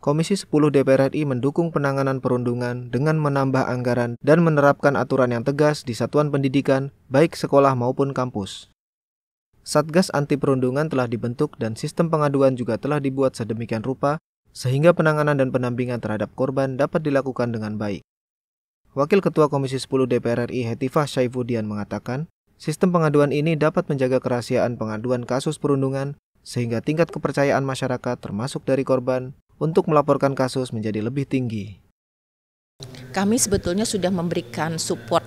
Komisi 10 DPR RI mendukung penanganan perundungan dengan menambah anggaran dan menerapkan aturan yang tegas di satuan pendidikan, baik sekolah maupun kampus. Satgas anti perundungan telah dibentuk dan sistem pengaduan juga telah dibuat sedemikian rupa sehingga penanganan dan pendampingan terhadap korban dapat dilakukan dengan baik. Wakil Ketua Komisi 10 DPR RI Hetifah Syaifudian mengatakan, sistem pengaduan ini dapat menjaga kerahasiaan pengaduan kasus perundungan sehingga tingkat kepercayaan masyarakat termasuk dari korban untuk melaporkan kasus menjadi lebih tinggi. Kami sebetulnya sudah memberikan support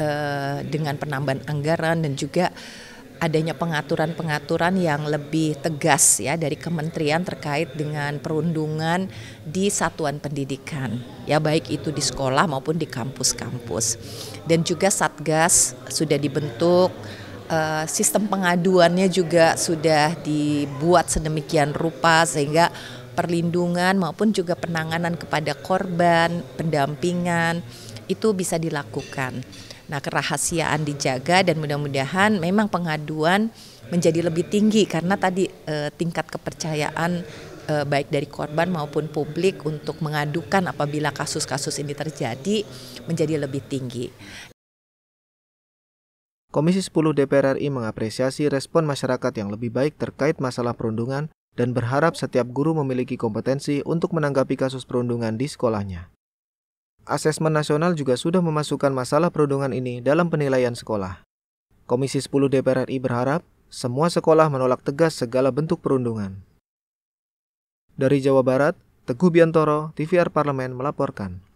eh, dengan penambahan anggaran dan juga adanya pengaturan-pengaturan yang lebih tegas ya dari kementerian terkait dengan perundungan di satuan pendidikan ya baik itu di sekolah maupun di kampus-kampus dan juga satgas sudah dibentuk eh, sistem pengaduannya juga sudah dibuat sedemikian rupa sehingga perlindungan maupun juga penanganan kepada korban, pendampingan itu bisa dilakukan. Nah, kerahasiaan dijaga dan mudah-mudahan memang pengaduan menjadi lebih tinggi karena tadi eh, tingkat kepercayaan eh, baik dari korban maupun publik untuk mengadukan apabila kasus-kasus ini terjadi menjadi lebih tinggi. Komisi 10 DPR RI mengapresiasi respon masyarakat yang lebih baik terkait masalah perundungan dan berharap setiap guru memiliki kompetensi untuk menanggapi kasus perundungan di sekolahnya. Asesmen nasional juga sudah memasukkan masalah perundungan ini dalam penilaian sekolah. Komisi 10 DPR RI berharap semua sekolah menolak tegas segala bentuk perundungan. Dari Jawa Barat, Teguh Biantoro, TVR Parlemen melaporkan.